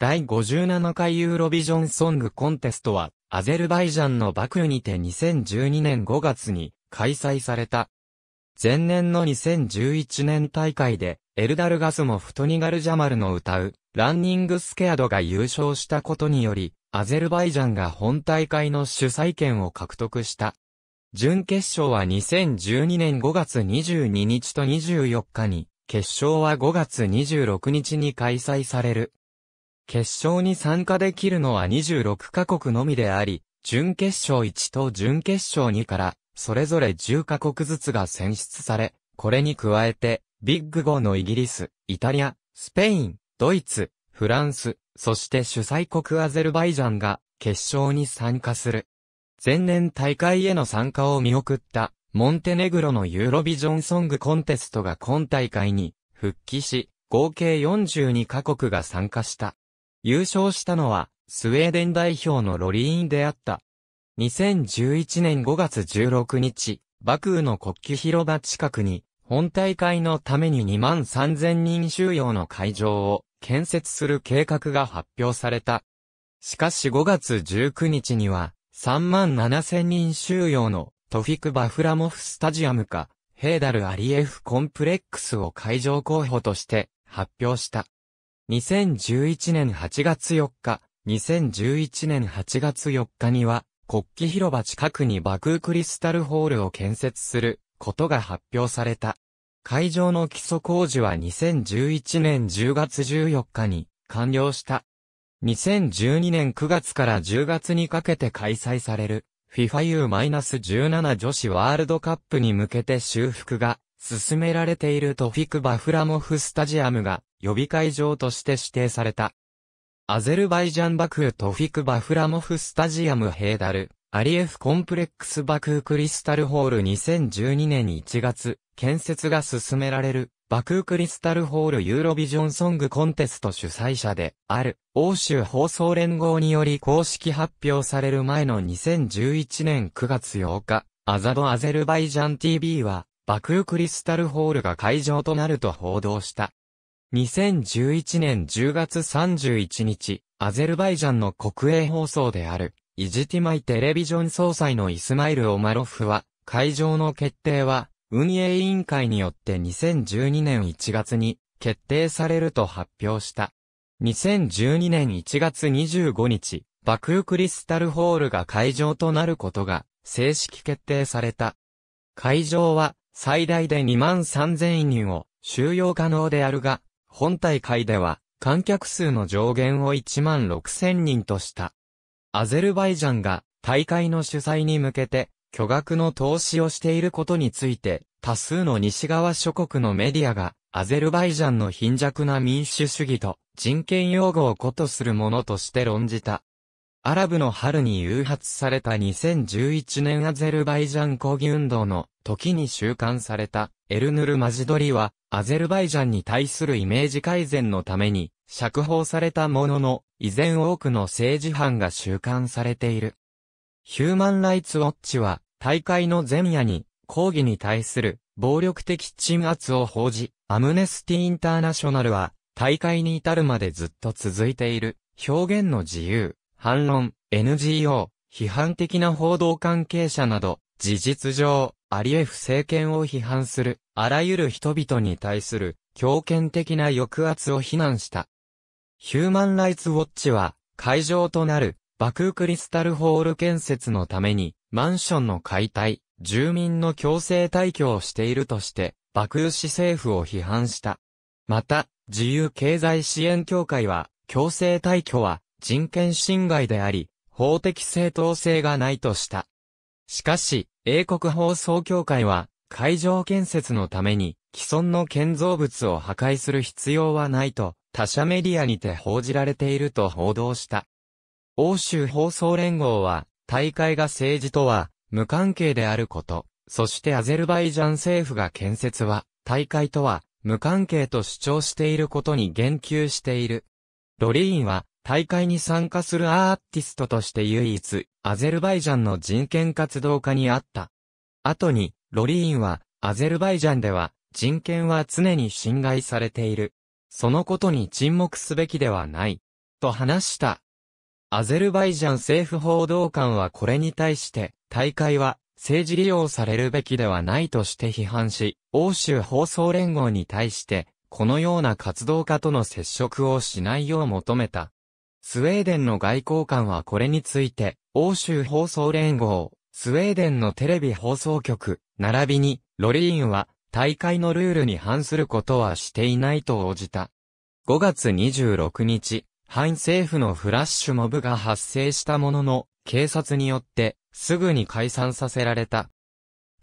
第57回ユーロビジョンソングコンテストは、アゼルバイジャンのバクにて2012年5月に開催された。前年の2011年大会で、エルダルガスもフトニガルジャマルの歌う、ランニングスケアドが優勝したことにより、アゼルバイジャンが本大会の主催権を獲得した。準決勝は2012年5月22日と24日に、決勝は5月26日に開催される。決勝に参加できるのは26カ国のみであり、準決勝1と準決勝2から、それぞれ10カ国ずつが選出され、これに加えて、ビッグ5のイギリス、イタリア、スペイン、ドイツ、フランス、そして主催国アゼルバイジャンが決勝に参加する。前年大会への参加を見送った、モンテネグロのユーロビジョンソングコンテストが今大会に復帰し、合計42カ国が参加した。優勝したのは、スウェーデン代表のロリーンであった。2011年5月16日、バクーの国旗広場近くに、本大会のために2万3000人収容の会場を建設する計画が発表された。しかし5月19日には、3万7000人収容のトフィク・バフラモフスタジアムか、ヘーダル・アリエフ・コンプレックスを会場候補として発表した。2011年8月4日、2011年8月4日には、国旗広場近くに爆クークリスタルホールを建設することが発表された。会場の基礎工事は2011年10月14日に完了した。2012年9月から10月にかけて開催される FIFA U-17 女子ワールドカップに向けて修復が進められているトフィク・バフラモフスタジアムが予備会場として指定された。アゼルバイジャンバクートフィク・バフラモフスタジアムヘーダル、アリエフ・コンプレックス・バクークリスタルホール2012年1月、建設が進められる、バクークリスタルホールユーロビジョンソングコンテスト主催者である、欧州放送連合により公式発表される前の2011年9月8日、アザド・アゼルバイジャン TV は、バクークリスタルホールが会場となると報道した。2011年10月31日、アゼルバイジャンの国営放送である、イジティマイテレビジョン総裁のイスマイル・オマロフは、会場の決定は、運営委員会によって2012年1月に決定されると発表した。2012年1月25日、バクークリスタルホールが会場となることが正式決定された。会場は最大で2万3000人を収容可能であるが、本大会では観客数の上限を1万6000人とした。アゼルバイジャンが大会の主催に向けて巨額の投資をしていることについて、多数の西側諸国のメディアが、アゼルバイジャンの貧弱な民主主義と人権擁護をことするものとして論じた。アラブの春に誘発された2011年アゼルバイジャン抗議運動の時に収監されたエルヌル・マジドリはアゼルバイジャンに対するイメージ改善のために釈放されたものの依然多くの政治犯が収監されている。ヒューマン・ライツ・ウォッチは大会の前夜に抗議に対する暴力的鎮圧を報じ、アムネスティ・インターナショナルは大会に至るまでずっと続いている表現の自由、反論、NGO、批判的な報道関係者など、事実上、アリエフ政権を批判する、あらゆる人々に対する、強権的な抑圧を非難した。ヒューマンライツウォッチは、会場となる、バクークリスタルホール建設のために、マンションの解体、住民の強制退去をしているとして、バクー市政府を批判した。また、自由経済支援協会は、強制退去は、人権侵害であり、法的正当性がないとした。しかし、英国放送協会は、会場建設のために、既存の建造物を破壊する必要はないと、他社メディアにて報じられていると報道した。欧州放送連合は、大会が政治とは、無関係であること、そしてアゼルバイジャン政府が建設は、大会とは、無関係と主張していることに言及している。ロリーンは、大会に参加するアーティストとして唯一、アゼルバイジャンの人権活動家にあった。後に、ロリーンは、アゼルバイジャンでは、人権は常に侵害されている。そのことに沈黙すべきではない。と話した。アゼルバイジャン政府報道官はこれに対して、大会は政治利用されるべきではないとして批判し、欧州放送連合に対して、このような活動家との接触をしないよう求めた。スウェーデンの外交官はこれについて、欧州放送連合、スウェーデンのテレビ放送局、並びに、ロリーンは、大会のルールに反することはしていないと応じた。5月26日、反政府のフラッシュモブが発生したものの、警察によって、すぐに解散させられた。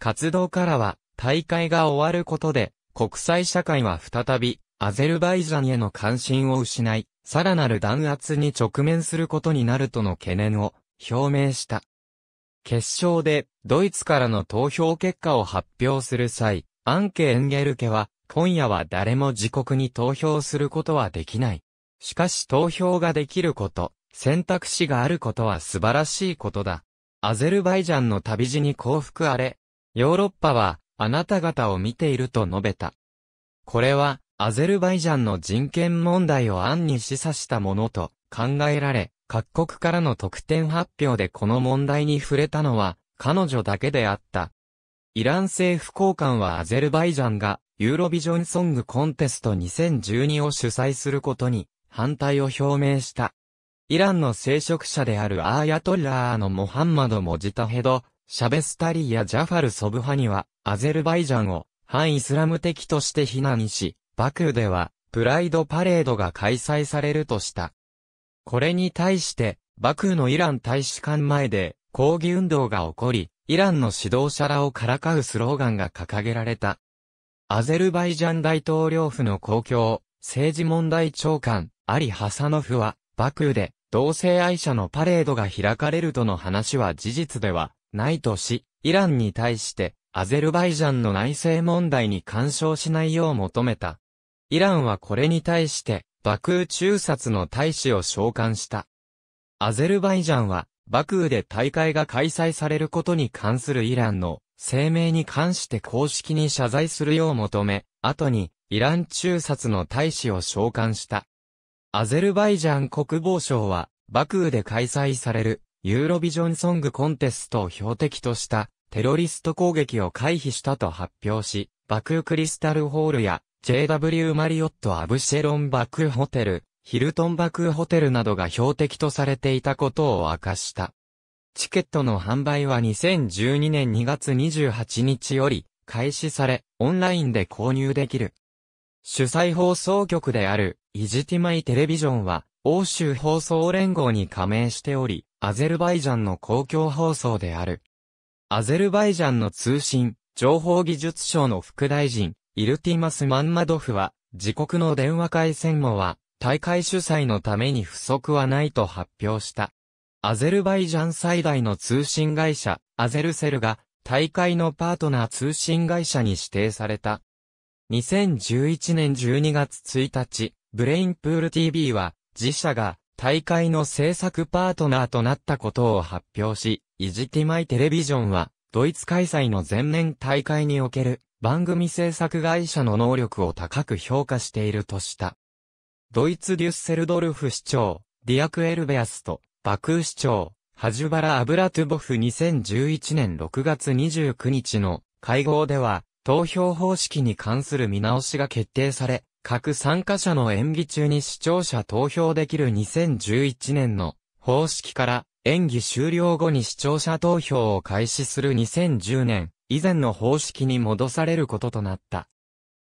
活動からは、大会が終わることで、国際社会は再び、アゼルバイジャンへの関心を失い、さらなる弾圧に直面することになるとの懸念を表明した。決勝でドイツからの投票結果を発表する際、アンケ・エンゲルケは、今夜は誰も自国に投票することはできない。しかし投票ができること、選択肢があることは素晴らしいことだ。アゼルバイジャンの旅路に幸福あれ。ヨーロッパは、あなた方を見ていると述べた。これは、アゼルバイジャンの人権問題を暗に示唆したものと考えられ、各国からの特典発表でこの問題に触れたのは、彼女だけであった。イラン政府高官はアゼルバイジャンが、ユーロビジョンソングコンテスト2012を主催することに、反対を表明した。イランの聖職者であるアーヤトラーのモハンマド・モジタヘド、シャベスタリーやジャファル・ソブハニは、アゼルバイジャンを、反イスラム的として非難し、バクーでは、プライドパレードが開催されるとした。これに対して、バクーのイラン大使館前で、抗議運動が起こり、イランの指導者らをからかうスローガンが掲げられた。アゼルバイジャン大統領府の公共、政治問題長官、アリ・ハサノフは、バクーで、同性愛者のパレードが開かれるとの話は事実ではないとし、イランに対して、アゼルバイジャンの内政問題に干渉しないよう求めた。イランはこれに対して、バクー中殺の大使を召喚した。アゼルバイジャンは、バクーで大会が開催されることに関するイランの声明に関して公式に謝罪するよう求め、後にイラン中殺の大使を召喚した。アゼルバイジャン国防省は、バクーで開催されるユーロビジョンソングコンテストを標的としたテロリスト攻撃を回避したと発表し、バクークリスタルホールや JW マリオット・アブシェロン・バクホテル、ヒルトン・バクホテルなどが標的とされていたことを明かした。チケットの販売は2012年2月28日より開始され、オンラインで購入できる。主催放送局である、イジティマイテレビジョンは、欧州放送連合に加盟しており、アゼルバイジャンの公共放送である。アゼルバイジャンの通信、情報技術省の副大臣、イルティマス・マンマドフは、自国の電話回線網は、大会主催のために不足はないと発表した。アゼルバイジャン最大の通信会社、アゼルセルが、大会のパートナー通信会社に指定された。2011年12月1日、ブレインプール TV は、自社が、大会の制作パートナーとなったことを発表し、イジティマイテレビジョンは、ドイツ開催の前年大会における番組制作会社の能力を高く評価しているとした。ドイツデュッセルドルフ市長、ディアク・エルベアスと、バクー市長、ハジュバラ・アブラトゥボフ2011年6月29日の会合では、投票方式に関する見直しが決定され、各参加者の演技中に視聴者投票できる2011年の方式から、演技終了後に視聴者投票を開始する2010年以前の方式に戻されることとなった。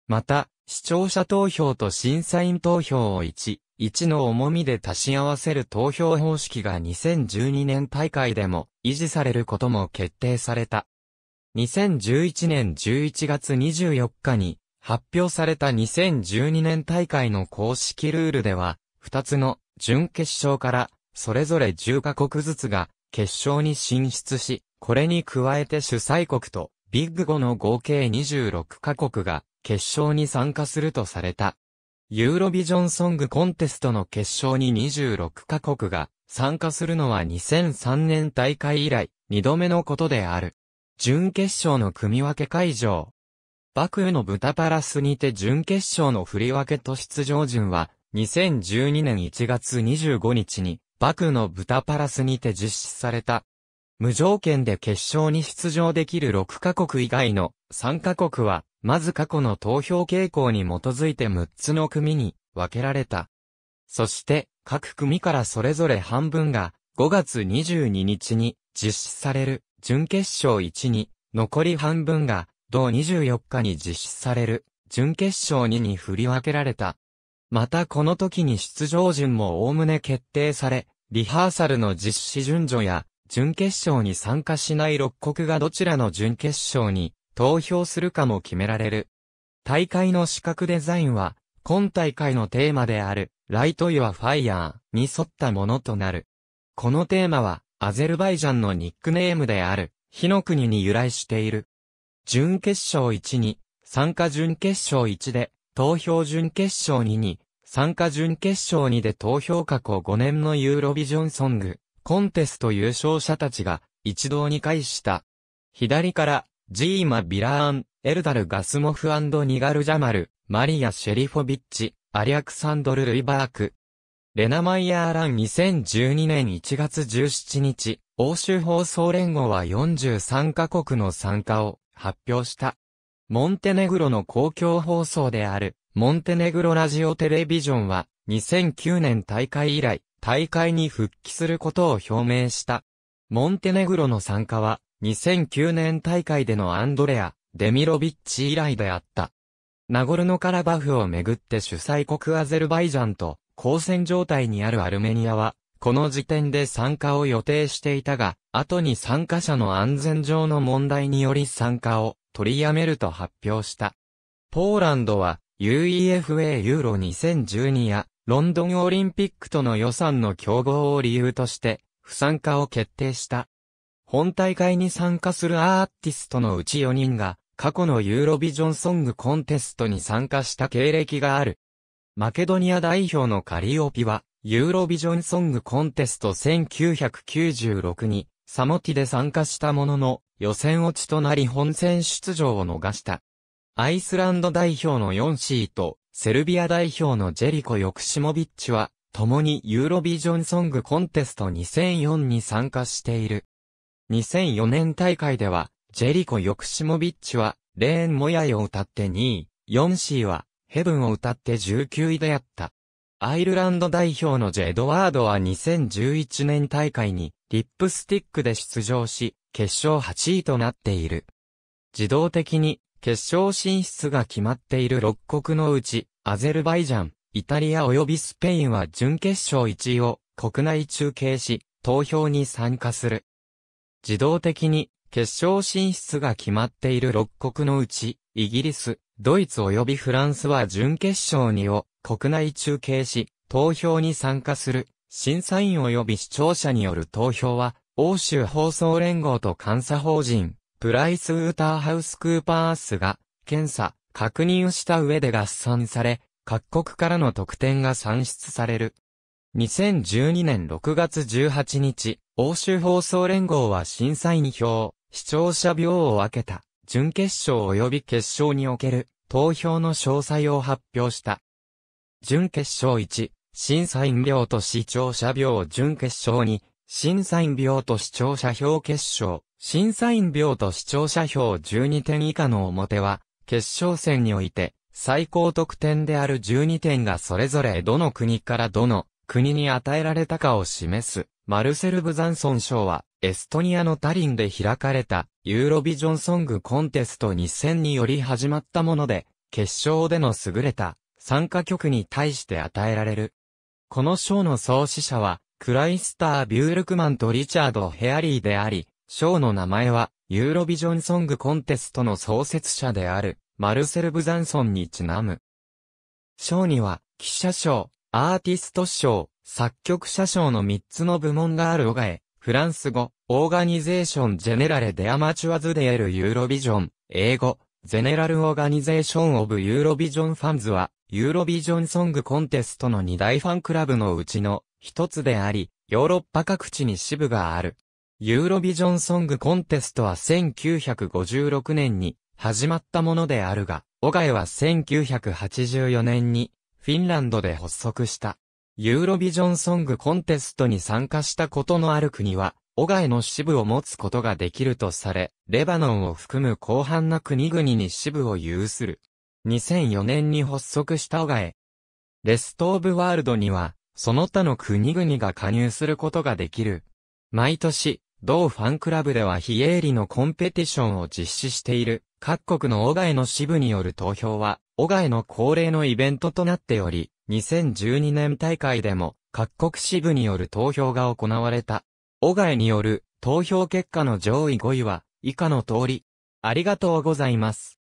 また、視聴者投票と審査員投票を1、1の重みで足し合わせる投票方式が2012年大会でも維持されることも決定された。2011年11月24日に発表された2012年大会の公式ルールでは、2つの準決勝からそれぞれ10カ国ずつが決勝に進出し、これに加えて主催国とビッグ5の合計26カ国が決勝に参加するとされた。ユーロビジョンソングコンテストの決勝に26カ国が参加するのは2003年大会以来2度目のことである。準決勝の組分け会場。バクーのブタパラスにて準決勝の振り分けと出場順は2012年1月25日にバクのブタパラスにて実施された。無条件で決勝に出場できる6カ国以外の3カ国は、まず過去の投票傾向に基づいて6つの組に分けられた。そして、各組からそれぞれ半分が、5月22日に実施される準決勝1に、残り半分が、同24日に実施される準決勝2に振り分けられた。またこの時に出場順も概ね決定され、リハーサルの実施順序や準決勝に参加しない6国がどちらの準決勝に投票するかも決められる。大会の資格デザインは、今大会のテーマである、ライトイワファイヤーに沿ったものとなる。このテーマは、アゼルバイジャンのニックネームである、火の国に由来している。準決勝1に、参加準決勝1で、投票準決勝2に、参加準決勝2で投票過去5年のユーロビジョンソング、コンテスト優勝者たちが一堂に会した。左から、ジーマ・ビラーン、エルダル・ガスモフニガル・ジャマル、マリア・シェリフォビッチ、アリアクサンドル・ルイバーク。レナ・マイヤー・ラン2012年1月17日、欧州放送連合は43カ国の参加を発表した。モンテネグロの公共放送である、モンテネグロラジオテレビジョンは、2009年大会以来、大会に復帰することを表明した。モンテネグロの参加は、2009年大会でのアンドレア・デミロビッチ以来であった。ナゴルノカラバフをめぐって主催国アゼルバイジャンと交戦状態にあるアルメニアは、この時点で参加を予定していたが、後に参加者の安全上の問題により参加を取りやめると発表した。ポーランドは UEFA ユーロ2012やロンドンオリンピックとの予算の競合を理由として、不参加を決定した。本大会に参加するアーティストのうち4人が、過去のユーロビジョンソングコンテストに参加した経歴がある。マケドニア代表のカリオピは、ユーロビジョンソングコンテスト1996に、サモティで参加したものの、予選落ちとなり本戦出場を逃した。アイスランド代表のヨンシーと、セルビア代表のジェリコ・ヨクシモビッチは、共にユーロビジョンソングコンテスト2004に参加している。2004年大会では、ジェリコ・ヨクシモビッチは、レーン・モヤイを歌って2位、ヨンシーは、ヘブンを歌って19位であった。アイルランド代表のジェドワードは2011年大会に、リップスティックで出場し、決勝8位となっている。自動的に、決勝進出が決まっている6国のうち、アゼルバイジャン、イタリア及びスペインは準決勝1位を国内中継し、投票に参加する。自動的に決勝進出が決まっている6国のうち、イギリス、ドイツ及びフランスは準決勝2を国内中継し、投票に参加する。審査員及び視聴者による投票は、欧州放送連合と監査法人、プライスウーターハウスクーパースが、検査、確認をした上で合算され、各国からの得点が算出される。2012年6月18日、欧州放送連合は審査員票、視聴者票を分けた、準決勝及び決勝における、投票の詳細を発表した。準決勝1、審査員票と視聴者票準決勝2、審査員票と視聴者票決勝、審査員票と視聴者票12点以下の表は、決勝戦において、最高得点である12点がそれぞれどの国からどの国に与えられたかを示す。マルセル・ブザンソン賞は、エストニアのタリンで開かれた、ユーロビジョンソングコンテスト2000により始まったもので、決勝での優れた、参加曲に対して与えられる。この賞の創始者は、クライスター・ビュールクマンとリチャード・ヘアリーであり、賞の名前は、ユーロビジョンソングコンテストの創設者である、マルセル・ブザンソンにちなむ。賞には、記者賞、アーティスト賞、作曲者賞の3つの部門があるオガエ、フランス語、オーガニゼーション・ジェネラレ・デ・アマチュアズ・デエル・ユーロビジョン、英語、ゼネラル・オーガニゼーション・オブ・ユーロビジョン・ファンズは、ユーロビジョン・ソング・コンテストの2大ファンクラブのうちの一つであり、ヨーロッパ各地に支部がある。ユーロビジョンソングコンテストは1956年に始まったものであるが、オガエは1984年にフィンランドで発足した。ユーロビジョンソングコンテストに参加したことのある国は、オガエの支部を持つことができるとされ、レバノンを含む広範な国々に支部を有する。2004年に発足したオガエ。レストオブワールドには、その他の国々が加入することができる。毎年、同ファンクラブでは非営利のコンペティションを実施している、各国のオガエの支部による投票は、オガエの恒例のイベントとなっており、2012年大会でも、各国支部による投票が行われた。オガエによる投票結果の上位5位は、以下の通り。ありがとうございます。